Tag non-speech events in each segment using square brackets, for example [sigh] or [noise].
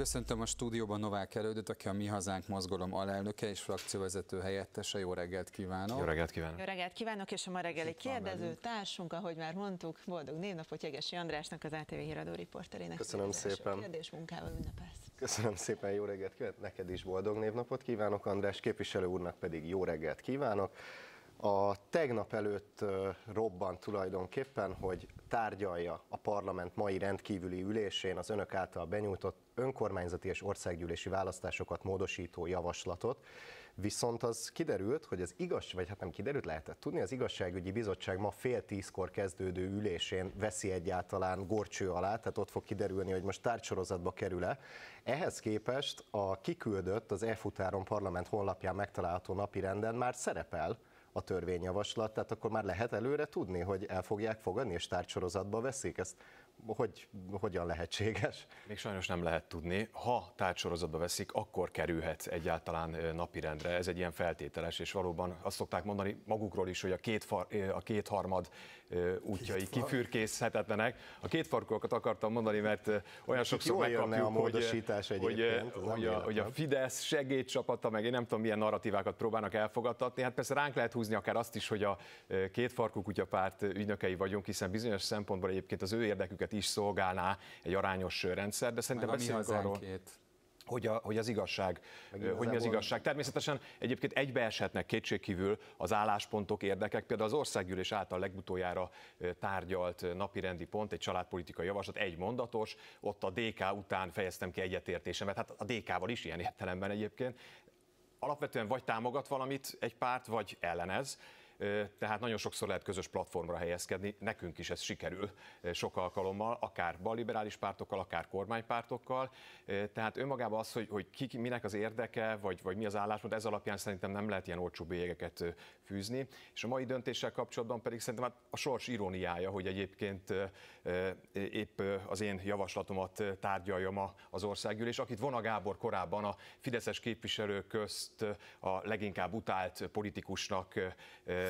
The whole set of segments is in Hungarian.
Köszöntöm a stúdióban Novák Erődöt, aki a Mi Hazánk Mozgalom alelnöke és frakcióvezető helyettese. Jó reggelt kívánok! Jó reggelt kívánok! Jó reggelt kívánok, és a ma reggeli kérdező társunk, ahogy már mondtuk, boldog névnapot Jegesi Andrásnak, az ATV híradó riporterének. Köszönöm szépen! Kérdés munkával ünnepelsz. Köszönöm szépen, jó reggelt kívánok! Neked is boldog névnapot kívánok, András képviselő úrnak pedig jó reggelt kívánok! A tegnap előtt robban tulajdonképpen, hogy tárgyalja a parlament mai rendkívüli ülésén az önök által benyújtott önkormányzati és országgyűlési választásokat módosító javaslatot, viszont az kiderült, hogy az igaz, vagy hát nem kiderült, lehetett tudni, az igazságügyi bizottság ma fél tízkor kezdődő ülésén veszi egyáltalán gorcső alá, tehát ott fog kiderülni, hogy most tárcsorozatba kerül-e. Ehhez képest a kiküldött, az e parlament honlapján megtalálható napi renden már szerepel a törvényjavaslat, tehát akkor már lehet előre tudni, hogy el fogják fogadni, és tárcsorozatba veszik? Ezt hogy, hogyan lehetséges? Még sajnos nem lehet tudni. Ha tárcsorozatba veszik, akkor kerülhet egyáltalán napirendre. Ez egy ilyen feltételes, és valóban azt szokták mondani magukról is, hogy a, két far, a kétharmad útjai kifürkészhetetlenek. A két farkúakat akartam mondani, mert olyan sokszor megkapjuk, a hogy, hogy, hogy, a, hogy a Fidesz segédcsapata, meg én nem tudom, milyen narratívákat próbálnak elfogadtatni. Hát persze ránk lehet húzni akár azt is, hogy a két farkú kutyapárt ügynökei vagyunk, hiszen bizonyos szempontból egyébként az ő érdeküket is szolgálná egy arányos rendszer, de szerintem beszélünk arról hogy, a, hogy az igazság, Megint hogy mi az igazság. Természetesen egyébként egybeeshetnek kétségkívül az álláspontok, érdekek, például az országgyűlés által legutoljára tárgyalt napirendi pont, egy családpolitikai javaslat, egy mondatos, ott a DK után fejeztem ki egyetértésemet, hát a DK-val is ilyen értelemben egyébként, alapvetően vagy támogat valamit egy párt, vagy ellenez tehát nagyon sokszor lehet közös platformra helyezkedni, nekünk is ez sikerül sok alkalommal, akár balliberális pártokkal, akár kormánypártokkal, tehát önmagában az, hogy, hogy ki, minek az érdeke, vagy, vagy mi az álláspont, ez alapján szerintem nem lehet ilyen olcsó bélyegeket fűzni, és a mai döntéssel kapcsolatban pedig szerintem hát a sors iróniája, hogy egyébként épp az én javaslatomat tárgyalja ma az országgyűlés, akit Vona Gábor korábban a fideszes képviselő közt a leginkább utált politikusnak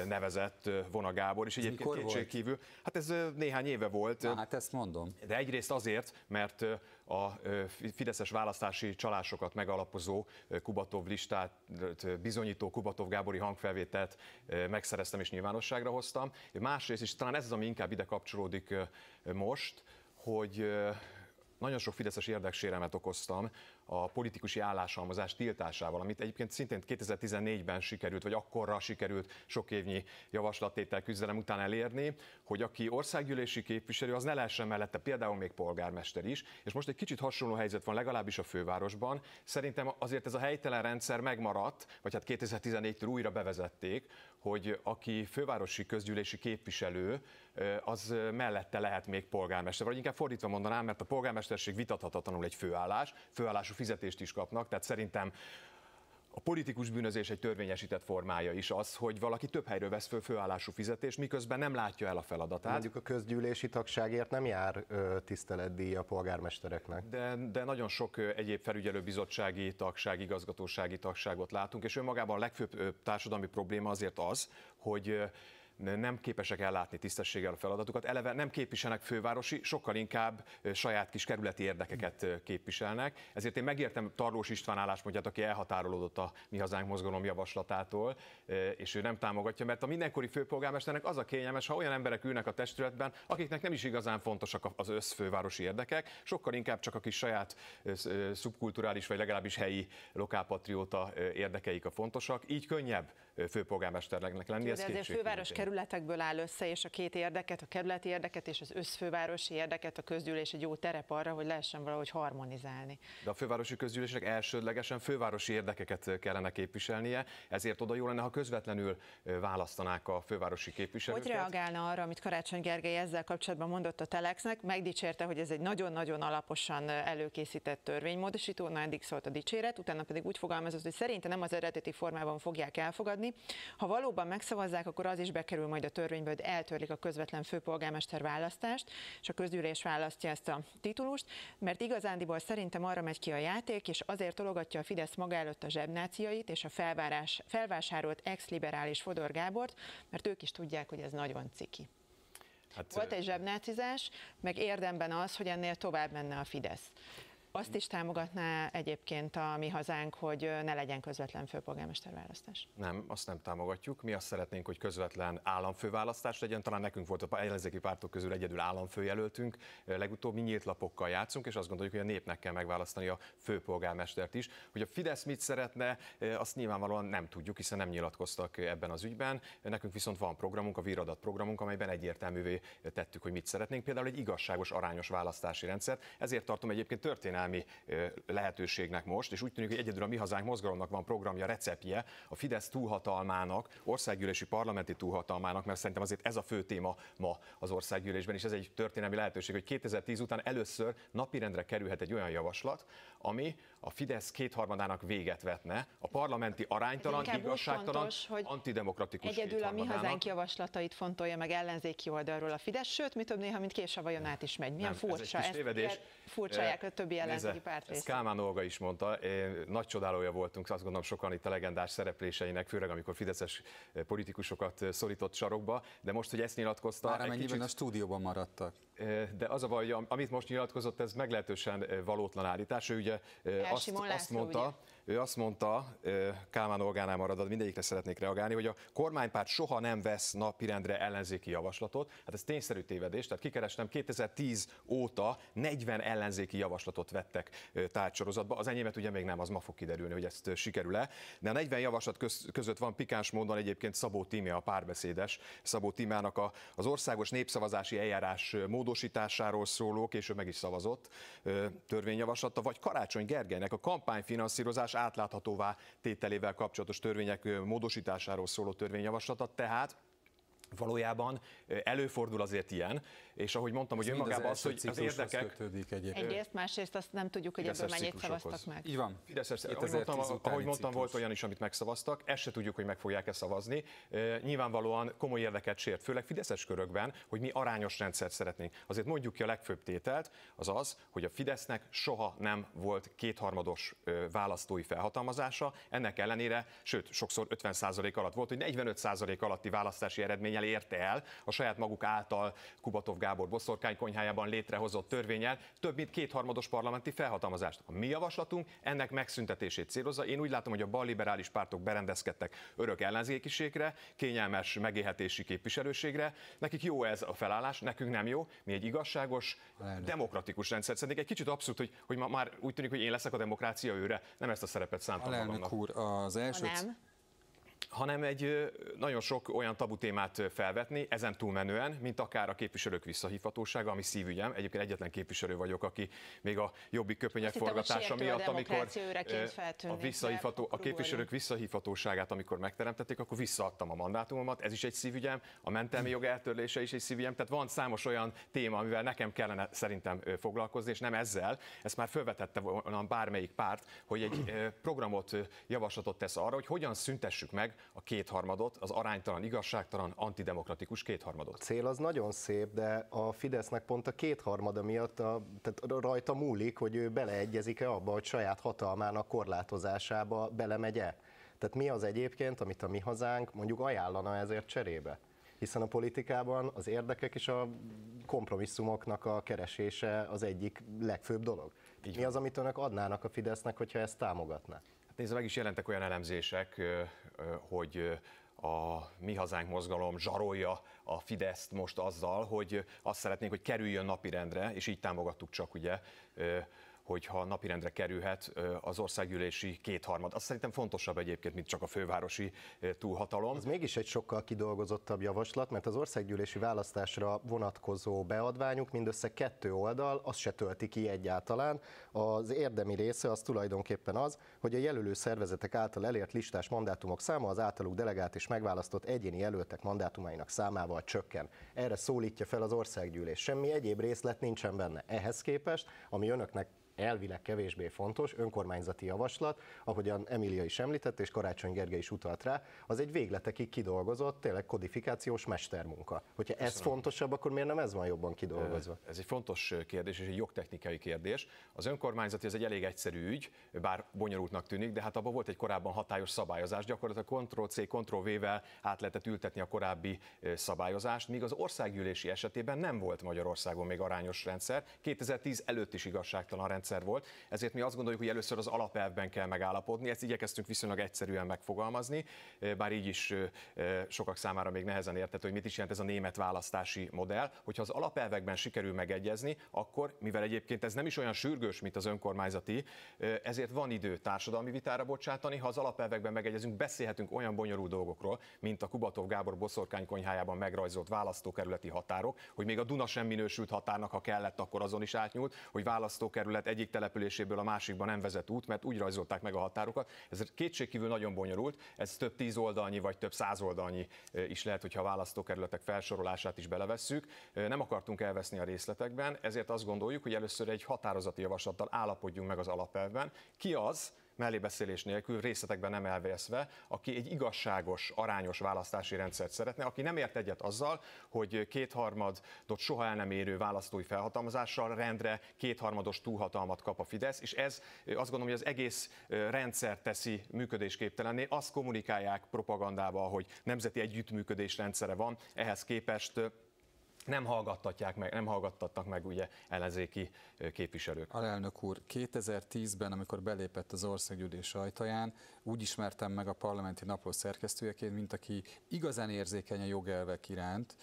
nevezett Vona Gábor, és egyébként kétségkívül, volt? hát ez néhány éve volt. Na, hát ezt mondom. De egyrészt azért, mert a fideszes választási csalásokat megalapozó Kubatov listát bizonyító Kubatov Gábori hangfelvételt megszereztem és nyilvánosságra hoztam. Másrészt, és talán ez az, ami inkább ide kapcsolódik most, hogy nagyon sok fideszes érdeksérelmet okoztam a politikusi álláshalmozás tiltásával, amit egyébként szintén 2014-ben sikerült, vagy akkorra sikerült sok évnyi javaslattétel küzdelem után elérni, hogy aki országgyűlési képviselő, az ne lehessen mellette például még polgármester is, és most egy kicsit hasonló helyzet van legalábbis a fővárosban. Szerintem azért ez a helytelen rendszer megmaradt, vagy hát 2014-től újra bevezették, hogy aki fővárosi közgyűlési képviselő, az mellette lehet még polgármester, vagy inkább fordítva mondanám, mert a polgármesterség vitathatatlanul egy főállás, főállású fizetést is kapnak, tehát szerintem a politikus bűnözés egy törvényesített formája is az, hogy valaki több helyről vesz föl főállású fizetést, miközben nem látja el a feladatát. Mondjuk a közgyűlési tagságért nem jár tiszteletdíj a polgármestereknek. De, de nagyon sok egyéb felügyelőbizottsági tagság, igazgatósági tagságot látunk, és önmagában a legfőbb társadalmi probléma azért az, hogy nem képesek ellátni tisztességgel a feladatukat, eleve nem képviselnek fővárosi, sokkal inkább saját kis kerületi érdekeket képviselnek. Ezért én megértem Tarlós István álláspontját, aki elhatárolódott a Mi Hazánk mozgalom javaslatától, és ő nem támogatja, mert a mindenkori főpolgármesternek az a kényelmes, ha olyan emberek ülnek a testületben, akiknek nem is igazán fontosak az összfővárosi érdekek, sokkal inkább csak a kis saját szubkulturális, vagy legalábbis helyi lokálpatrióta érdekeik a fontosak, így könnyebb főpolgármesternek lenni. Ez, de ez, ez főváros kerületekből áll össze, és a két érdeket, a kerületi érdeket és az összfővárosi érdeket, a közgyűlés egy jó terep arra, hogy lehessen valahogy harmonizálni. De a fővárosi közgyűlésnek elsődlegesen fővárosi érdekeket kellene képviselnie, ezért oda jó lenne, ha közvetlenül választanák a fővárosi képviselőket. Hogy reagálna arra, amit Karácsony Gergely ezzel kapcsolatban mondott a Telexnek? Megdicsérte, hogy ez egy nagyon-nagyon alaposan előkészített törvénymódosító, na eddig szólt a dicséret, utána pedig úgy fogalmazott, hogy szerinte nem az eredeti formában fogják elfogadni, ha valóban megszavazzák, akkor az is bekerül majd a törvénybe, hogy eltörlik a közvetlen főpolgármester választást, és a közgyűlés választja ezt a titulust, mert igazándiból szerintem arra megy ki a játék, és azért tologatja a Fidesz maga előtt a zsebnáciait és a felvárás, felvásárolt ex-liberális Fodor Gábort, mert ők is tudják, hogy ez nagyon ciki. Hát, Volt egy zsebnácizás, meg érdemben az, hogy ennél tovább menne a Fidesz. Azt is támogatná egyébként a mi hazánk, hogy ne legyen közvetlen főpolgármester választás? Nem, azt nem támogatjuk. Mi azt szeretnénk, hogy közvetlen államfőválasztás legyen. Talán nekünk volt a ellenzéki pártok közül egyedül államfőjelöltünk. Legutóbb mi nyílt lapokkal játszunk, és azt gondoljuk, hogy a népnek kell megválasztani a főpolgármestert is. Hogy a Fidesz mit szeretne, azt nyilvánvalóan nem tudjuk, hiszen nem nyilatkoztak ebben az ügyben. Nekünk viszont van programunk, a Víradat programunk, amelyben egyértelművé tettük, hogy mit szeretnénk. Például egy igazságos, arányos választási rendszert. Ezért tartom egyébként történet történelmi lehetőségnek most, és úgy tűnik, hogy egyedül a Mi Hazánk mozgalomnak van programja, receptje a Fidesz túlhatalmának, országgyűlési parlamenti túlhatalmának, mert szerintem azért ez a fő téma ma az országgyűlésben, és ez egy történelmi lehetőség, hogy 2010 után először napirendre kerülhet egy olyan javaslat, ami a Fidesz kétharmadának véget vetne, a parlamenti aránytalan, Inkább igazságtalan, fontos, hogy antidemokratikus Egyedül a mi hazánk javaslatait fontolja meg ellenzéki oldalról a Fidesz, sőt, mi több néha, mint vajon át is megy. Milyen Nem, furcsa, ez egy kis ezt a eh, többi ellenzéki párt részt. Kálmán Olga is mondta, eh, nagy csodálója voltunk, azt gondolom sokan itt a legendás szerepléseinek, főleg amikor fideszes eh, politikusokat szorított sarokba, de most, hogy ezt nyilatkozta... Már amennyiben kicsit... a stúdióban maradtak. De az a baj, hogy amit most nyilatkozott, ez meglehetősen valótlan állítás. Ő ugye ugye azt, azt mondta, ugye? Ő azt mondta, Kálmán Olgánál maradva, mindegyikre szeretnék reagálni, hogy a kormánypárt soha nem vesz napirendre ellenzéki javaslatot. Hát ez tényszerű tévedés, tehát kikerestem 2010 óta 40 ellenzéki javaslatot vettek tárcsorozatba. Az enyémet ugye még nem, az ma fog kiderülni, hogy ezt sikerül-e. De a 40 javaslat között van pikáns módon egyébként Szabó Tímé, a párbeszédes Szabó Tímának a, az országos népszavazási eljárás módosításáról szóló, később meg is szavazott törvényjavaslata, vagy Karácsony Gergelynek a kampányfinanszírozás támogatás átláthatóvá tételével kapcsolatos törvények módosításáról szóló törvényjavaslata, tehát valójában előfordul azért ilyen, és ahogy mondtam, hogy önmagában az, hogy az érdekek... Kötődik Egyrészt, másrészt azt nem tudjuk, hogy ebből mennyit szavaztak meg. Így van. Fideszes, ahogy mondtam, ahogy mondtam volt olyan is, amit megszavaztak, ezt se tudjuk, hogy meg fogják-e szavazni. Nyilvánvalóan komoly érdeket sért, főleg Fideszes körökben, hogy mi arányos rendszert szeretnénk. Azért mondjuk ki a legfőbb tételt, az az, hogy a Fidesznek soha nem volt kétharmados választói felhatalmazása, ennek ellenére, sőt, sokszor 50% alatt volt, hogy 45% alatti választási eredménnyel érte el a saját maguk által Kubatov Gábor konyhájában létrehozott törvényel több mint kétharmados parlamenti felhatalmazást. A mi javaslatunk ennek megszüntetését célozza. Én úgy látom, hogy a balliberális pártok berendezkedtek örök ellenzékiségre, kényelmes megélhetési képviselőségre. Nekik jó ez a felállás, nekünk nem jó. Mi egy igazságos, demokratikus rendszer szeretnénk. Egy kicsit abszurd, hogy, hogy ma már úgy tűnik, hogy én leszek a demokrácia őre. Nem ezt a szerepet szántam Elnök úr, az első... Ha nem hanem egy nagyon sok olyan tabu témát felvetni, ezen túlmenően, mint akár a képviselők visszahívhatósága, ami szívügyem. Egyébként egyetlen képviselő vagyok, aki még a jobbik köpenyek forgatása miatt, amikor a, visszahívható, a képviselők visszahívhatóságát, amikor megteremtették, akkor visszaadtam a mandátumomat, ez is egy szívügyem, a mentelmi jog eltörlése is egy szívügyem, tehát van számos olyan téma, amivel nekem kellene szerintem foglalkozni, és nem ezzel, ezt már felvetette volna bármelyik párt, hogy egy programot, javaslatot tesz arra, hogy hogyan szüntessük meg a kétharmadot, az aránytalan, igazságtalan, antidemokratikus kétharmadot. A cél az nagyon szép, de a Fidesznek pont a kétharmada miatt a, tehát rajta múlik, hogy ő beleegyezik-e abba, hogy saját hatalmának korlátozásába belemegye. Tehát mi az egyébként, amit a mi hazánk mondjuk ajánlana ezért cserébe? hiszen a politikában az érdekek és a kompromisszumoknak a keresése az egyik legfőbb dolog. Így Mi az, amit önök adnának a Fidesznek, hogyha ezt támogatná? Nézze, meg is jelentek olyan elemzések, hogy a Mi Hazánk mozgalom zsarolja a Fideszt most azzal, hogy azt szeretnénk, hogy kerüljön napirendre, és így támogattuk csak ugye hogyha napirendre kerülhet az országgyűlési kétharmad. Azt szerintem fontosabb egyébként, mint csak a fővárosi túlhatalom. Ez mégis egy sokkal kidolgozottabb javaslat, mert az országgyűlési választásra vonatkozó beadványuk mindössze kettő oldal, az se tölti ki egyáltalán. Az érdemi része az tulajdonképpen az, hogy a jelölő szervezetek által elért listás mandátumok száma az általuk delegált és megválasztott egyéni jelöltek mandátumainak számával csökken. Erre szólítja fel az országgyűlés. Semmi egyéb részlet nincsen benne. Ehhez képest, ami önöknek elvileg kevésbé fontos önkormányzati javaslat, ahogyan Emilia is említett, és Karácsony Gergely is utalt rá, az egy végletekig kidolgozott, tényleg kodifikációs mestermunka. Hogyha ez Köszönöm. fontosabb, akkor miért nem ez van jobban kidolgozva? Ez egy fontos kérdés, és egy jogtechnikai kérdés. Az önkormányzati az egy elég egyszerű ügy, bár bonyolultnak tűnik, de hát abban volt egy korábban hatályos szabályozás, gyakorlatilag Ctrl-C, Ctrl-V-vel át lehetett ültetni a korábbi szabályozást, míg az országgyűlési esetében nem volt Magyarországon még arányos rendszer, 2010 előtt is igazságtalan rendszer rendszer volt, ezért mi azt gondoljuk, hogy először az alapelvben kell megállapodni, ezt igyekeztünk viszonylag egyszerűen megfogalmazni, eh, bár így is eh, eh, sokak számára még nehezen értető, hogy mit is jelent ez a német választási modell, hogyha az alapelvekben sikerül megegyezni, akkor, mivel egyébként ez nem is olyan sürgős, mint az önkormányzati, ezért van idő társadalmi vitára bocsátani, ha az alapelvekben megegyezünk, beszélhetünk olyan bonyolult dolgokról, mint a Kubatov Gábor boszorkány konyhájában megrajzolt választókerületi határok, hogy még a Duna sem minősült határnak, ha kellett, akkor azon is átnyúlt, hogy választókerület egyik településéből a másikba nem vezet út, mert úgy rajzolták meg a határokat. Ez kétségkívül nagyon bonyolult, ez több tíz oldalnyi vagy több száz oldalnyi is lehet, hogyha a választókerületek felsorolását is belevesszük. Nem akartunk elveszni a részletekben, ezért azt gondoljuk, hogy először egy határozati javaslattal állapodjunk meg az alapelvben. Ki az, mellébeszélés nélkül, részletekben nem elvészve, aki egy igazságos, arányos választási rendszert szeretne, aki nem ért egyet azzal, hogy kétharmadot soha el nem érő választói felhatalmazással rendre kétharmados túlhatalmat kap a Fidesz, és ez azt gondolom, hogy az egész rendszer teszi működésképtelenné. Azt kommunikálják propagandába, hogy nemzeti együttműködés rendszere van, ehhez képest nem hallgattatják meg, nem hallgattatnak meg ugye ellenzéki képviselők. Alelnök úr, 2010-ben, amikor belépett az országgyűlés ajtaján, úgy ismertem meg a parlamenti napló szerkesztőjeként, mint aki igazán érzékeny a jogelvek iránt.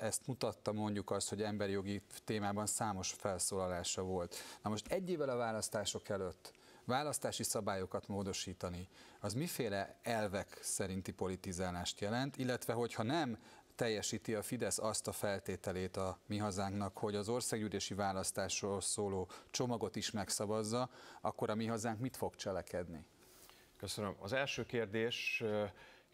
Ezt mutatta mondjuk azt, hogy emberi jogi témában számos felszólalása volt. Na most egy évvel a választások előtt választási szabályokat módosítani, az miféle elvek szerinti politizálást jelent, illetve hogyha nem teljesíti a Fidesz azt a feltételét a mi hazánknak, hogy az országgyűlési választásról szóló csomagot is megszavazza, akkor a mi hazánk mit fog cselekedni? Köszönöm. Az első kérdés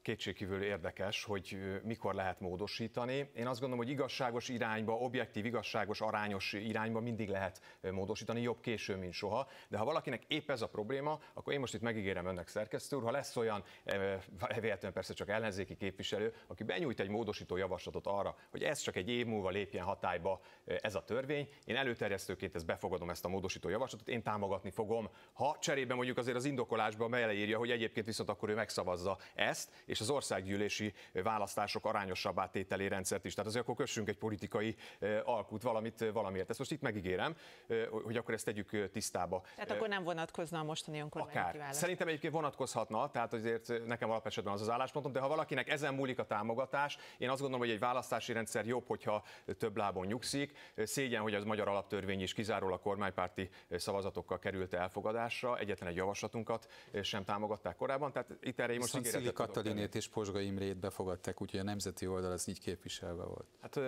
kétségkívül érdekes, hogy mikor lehet módosítani. Én azt gondolom, hogy igazságos irányba, objektív, igazságos, arányos irányba mindig lehet módosítani, jobb késő, mint soha. De ha valakinek épp ez a probléma, akkor én most itt megígérem önnek, szerkesztő úr, ha lesz olyan, [laughs] véletlenül persze csak ellenzéki képviselő, aki benyújt egy módosító javaslatot arra, hogy ez csak egy év múlva lépjen hatályba ez a törvény, én előterjesztőként ezt befogadom ezt a módosító javaslatot, én támogatni fogom. Ha cserébe mondjuk azért az indokolásban beleírja, hogy egyébként viszont akkor ő megszavazza ezt, és az országgyűlési választások arányosabb tételé rendszert is. Tehát azért akkor kössünk egy politikai eh, alkut valamit eh, valamiért. Ezt most itt megígérem, eh, hogy akkor ezt tegyük tisztába. Tehát akkor nem vonatkozna a mostani önkormányzati Akár. Szerintem egyébként vonatkozhatna, tehát azért nekem alapesetben az az álláspontom, de ha valakinek ezen múlik a támogatás, én azt gondolom, hogy egy választási rendszer jobb, hogyha több lábon nyugszik. Szégyen, hogy az magyar alaptörvény is kizárólag kormánypárti szavazatokkal került elfogadásra, egyetlen egy javaslatunkat sem támogatták korábban. Tehát itt erre én most ígéretet Katalin Győrnét és Pozsga Imrét befogadták, úgyhogy a nemzeti oldal az így képviselve volt. Hát,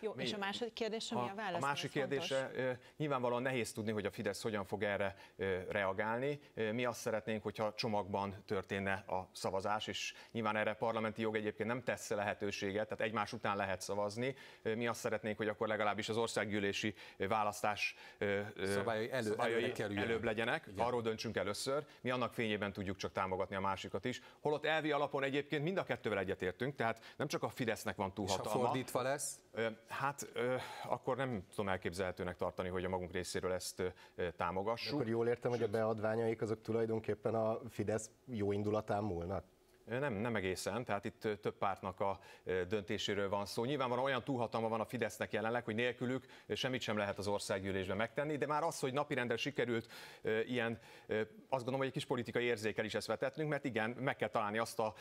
Jó, mi, és a második kérdése mi a válasz? A másik kérdése, fontos? nyilvánvalóan nehéz tudni, hogy a Fidesz hogyan fog erre reagálni. Mi azt szeretnénk, hogyha csomagban történne a szavazás, és nyilván erre parlamenti jog egyébként nem tesz lehetőséget, tehát egymás után lehet szavazni. Mi azt szeretnénk, hogy akkor legalábbis az országgyűlési választás szabályai, elő, szabályai előbb, előbb legyenek, Igen. arról döntsünk először. Mi annak fényében tudjuk csak támogatni a másikat is. Holott elvi alapon egyébként mind a kettővel egyetértünk, tehát nem csak a Fidesznek van hatalma. És ha fordítva lesz? Hát akkor nem tudom elképzelhetőnek tartani, hogy a magunk részéről ezt támogassuk. De akkor jól értem, hogy a beadványaik azok tulajdonképpen a Fidesz jó indulatán múlnak? Nem, nem egészen, tehát itt több pártnak a döntéséről van szó. Nyilván van olyan túlhatalma van a Fidesznek jelenleg, hogy nélkülük semmit sem lehet az országgyűlésben megtenni, de már az, hogy napirendre sikerült ilyen, azt gondolom, hogy egy kis politikai érzékel is ezt vetettünk, mert igen, meg kell találni azt a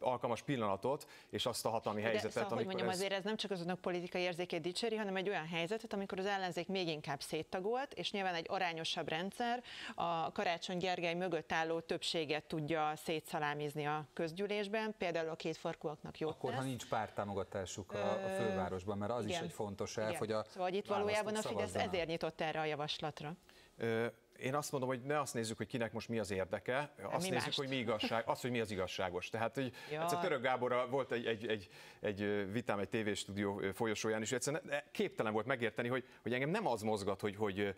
alkalmas pillanatot, és azt a hatalmi helyzetet, De, szóval, amikor hogy mondjam, ez... azért ez nem csak az önök politikai érzékét dicséri, hanem egy olyan helyzetet, amikor az ellenzék még inkább széttagolt, és nyilván egy arányosabb rendszer a Karácsony Gergely mögött álló többséget tudja szétszalámizni a közgyűlésben, például a két farkuaknak jó. Akkor, tesz. ha nincs pártámogatásuk a, a fővárosban, mert az igen, is egy fontos elf, igen. hogy a Szóval itt valójában a Fidesz szavazzanak. ezért nyitott erre a javaslatra. Ö, én azt mondom, hogy ne azt nézzük, hogy kinek most mi az érdeke, azt mi nézzük, mást? hogy mi igazság, az, hogy mi az igazságos. Tehát, hogy ja. egyszer Török Gáborra volt egy, egy, egy, egy vitám egy tévéstúdió folyosóján, és egyszerűen e, képtelen volt megérteni, hogy, hogy engem nem az mozgat, hogy, hogy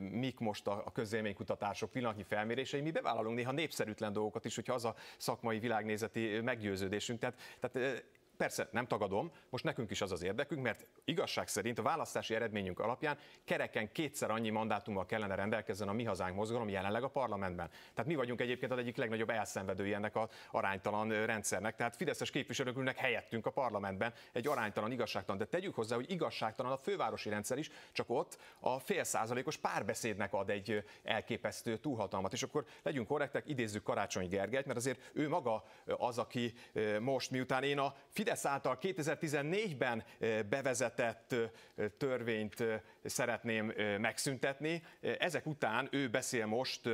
mik most a, a közélménykutatások pillanatnyi felmérései, mi bevállalunk néha népszerűtlen dolgokat is, hogyha az a szakmai világnézeti meggyőződésünk. Tehát, tehát Persze, nem tagadom, most nekünk is az az érdekünk, mert igazság szerint a választási eredményünk alapján kereken kétszer annyi mandátummal kellene rendelkezzen a Mi Hazánk mozgalom jelenleg a parlamentben. Tehát mi vagyunk egyébként az egyik legnagyobb elszenvedői ennek az aránytalan rendszernek. Tehát Fideszes képviselők ülnek helyettünk a parlamentben egy aránytalan, igazságtalan. De tegyük hozzá, hogy igazságtalan a fővárosi rendszer is, csak ott a fél százalékos párbeszédnek ad egy elképesztő túlhatalmat. És akkor legyünk korrektek, idézzük Karácsony Gergelyt, mert azért ő maga az, aki most, miután én a Fidesz által 2014-ben bevezetett törvényt szeretném megszüntetni. Ezek után ő beszél most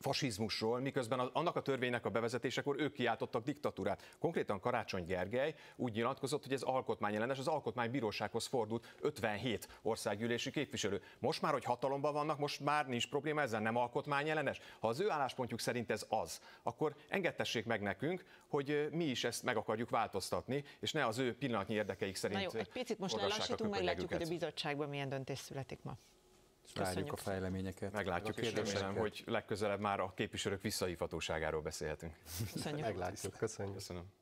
fasizmusról, miközben az, annak a törvénynek a bevezetésekor ők kiáltottak diktatúrát. Konkrétan Karácsony Gergely úgy nyilatkozott, hogy ez alkotmányellenes, az alkotmánybírósághoz fordult 57 országgyűlési képviselő. Most már, hogy hatalomban vannak, most már nincs probléma ezzel, nem alkotmányellenes. Ha az ő álláspontjuk szerint ez az, akkor engedtessék meg nekünk, hogy mi is ezt meg akarjuk változtatni, és ne az ő pillanatnyi érdekeik szerint. Na jó, egy picit most lelassítunk, meglátjuk, hogy a bizottságban milyen döntés születik ma várjuk Köszönjük. a fejleményeket. Meglátjuk, és remélem, hogy legközelebb már a képviselők visszahívhatóságáról beszélhetünk. Köszönjük. Meglátjuk. Köszönjük. Köszönöm.